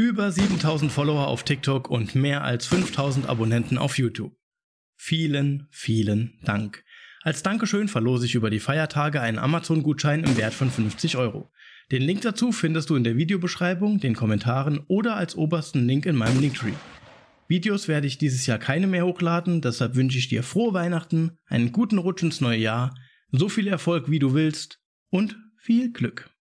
über 7000 Follower auf TikTok und mehr als 5000 Abonnenten auf YouTube. Vielen, vielen Dank. Als Dankeschön verlose ich über die Feiertage einen Amazon-Gutschein im Wert von 50 Euro. Den Link dazu findest du in der Videobeschreibung, den Kommentaren oder als obersten Link in meinem Linktree. Videos werde ich dieses Jahr keine mehr hochladen, deshalb wünsche ich dir frohe Weihnachten, einen guten Rutsch ins neue Jahr, so viel Erfolg wie du willst und viel Glück.